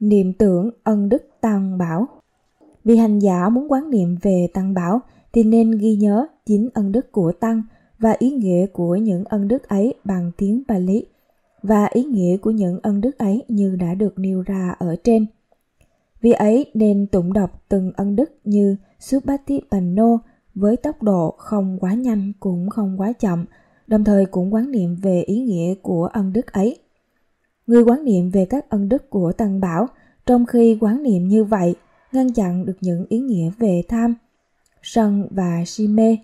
niệm tưởng ân đức Tăng Bảo. Vì hành giả muốn quán niệm về Tăng Bảo thì nên ghi nhớ chính ân đức của Tăng và ý nghĩa của những ân đức ấy bằng tiếng Pali và ý nghĩa của những ân đức ấy như đã được nêu ra ở trên. Vì ấy nên tụng đọc từng ân đức như Subhati Panno với tốc độ không quá nhanh cũng không quá chậm, đồng thời cũng quán niệm về ý nghĩa của ân đức ấy. Người quán niệm về các ân đức của Tăng Bảo, trong khi quán niệm như vậy ngăn chặn được những ý nghĩa về tham, sân và si mê.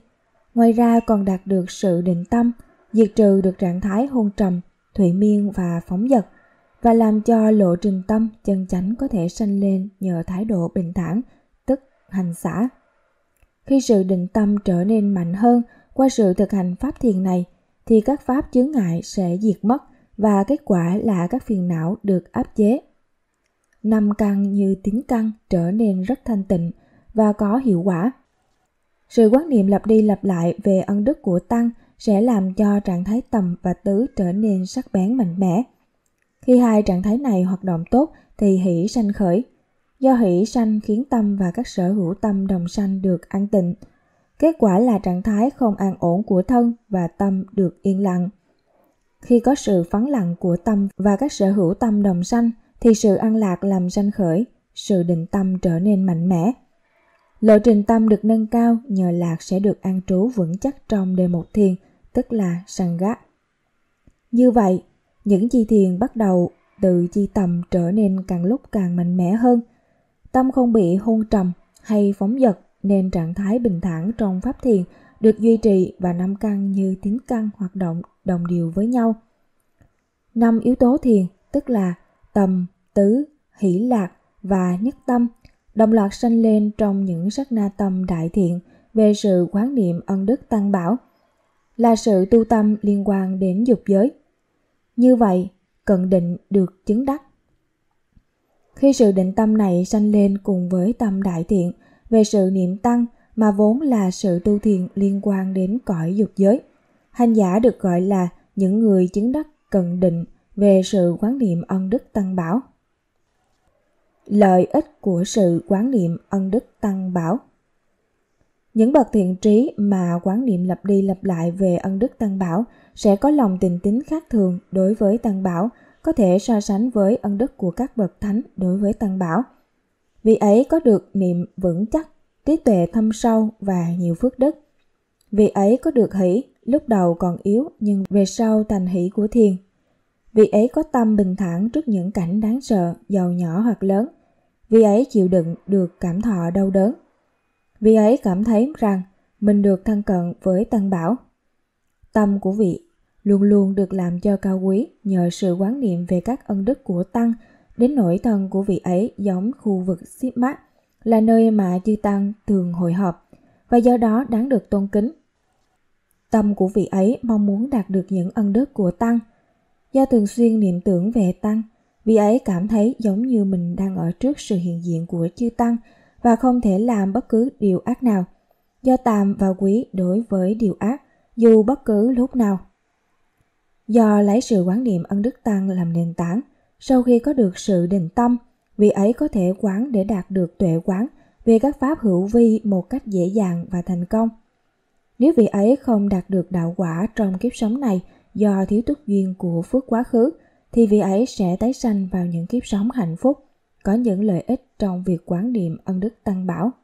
Ngoài ra còn đạt được sự định tâm, diệt trừ được trạng thái hôn trầm, thủy miên và phóng dật và làm cho lộ trình tâm chân chánh có thể sanh lên nhờ thái độ bình thản, tức hành xả. Khi sự định tâm trở nên mạnh hơn qua sự thực hành pháp thiền này, thì các pháp chướng ngại sẽ diệt mất và kết quả là các phiền não được áp chế. Năm căn như tính căn trở nên rất thanh tịnh và có hiệu quả. Sự quan niệm lặp đi lặp lại về ân đức của tăng sẽ làm cho trạng thái tầm và tứ trở nên sắc bén mạnh mẽ. Khi hai trạng thái này hoạt động tốt thì hỷ sanh khởi. Do hỷ sanh khiến tâm và các sở hữu tâm đồng sanh được an tịnh. Kết quả là trạng thái không an ổn của thân và tâm được yên lặng. Khi có sự phán lặng của tâm và các sở hữu tâm đồng sanh, thì sự an lạc làm sanh khởi, sự định tâm trở nên mạnh mẽ. Lộ trình tâm được nâng cao nhờ lạc sẽ được an trú vững chắc trong đề mục thiền, tức là sanh gác. Như vậy, những chi thiền bắt đầu từ chi tầm trở nên càng lúc càng mạnh mẽ hơn. Tâm không bị hôn trầm hay phóng dật nên trạng thái bình thản trong pháp thiền được duy trì và năm căn như tiếng căn hoạt động đồng điều với nhau. Năm yếu tố thiền tức là tầm, tứ, hỷ lạc và nhất tâm đồng loạt sanh lên trong những sắc na tâm đại thiện về sự quán niệm ân đức tăng bảo là sự tu tâm liên quan đến dục giới. Như vậy, cận định được chứng đắc. Khi sự định tâm này sanh lên cùng với tâm đại thiện về sự niệm tăng mà vốn là sự tu thiền liên quan đến cõi dục giới – Hành giả được gọi là những người chứng đắc cần định về sự quán niệm ân đức tăng bảo. Lợi ích của sự quán niệm ân đức tăng bảo Những bậc thiện trí mà quán niệm lập đi lập lại về ân đức tăng bảo sẽ có lòng tình tín khác thường đối với tăng bảo, có thể so sánh với ân đức của các bậc thánh đối với tăng bảo. Vì ấy có được niệm vững chắc, trí tuệ thâm sâu và nhiều phước đức. Vì ấy có được hỷ, lúc đầu còn yếu nhưng về sau thành hỷ của thiền. Vì ấy có tâm bình thản trước những cảnh đáng sợ, giàu nhỏ hoặc lớn. Vì ấy chịu đựng được cảm thọ đau đớn. Vì ấy cảm thấy rằng mình được thân cận với tăng bảo. Tâm của vị luôn luôn được làm cho cao quý nhờ sự quán niệm về các ân đức của tăng đến nỗi thân của vị ấy giống khu vực xếp mát là nơi mà chư tăng thường hội họp và do đó đáng được tôn kính Tâm của vị ấy mong muốn đạt được những ân đức của Tăng. Do thường xuyên niệm tưởng về Tăng, vị ấy cảm thấy giống như mình đang ở trước sự hiện diện của chư Tăng và không thể làm bất cứ điều ác nào. Do tàm và quý đối với điều ác, dù bất cứ lúc nào. Do lấy sự quán niệm ân đức Tăng làm nền tảng, sau khi có được sự định tâm, vị ấy có thể quán để đạt được tuệ quán về các pháp hữu vi một cách dễ dàng và thành công – nếu vị ấy không đạt được đạo quả trong kiếp sống này do thiếu túc duyên của phước quá khứ, thì vị ấy sẽ tái sanh vào những kiếp sống hạnh phúc, có những lợi ích trong việc quán niệm ân đức tăng bảo.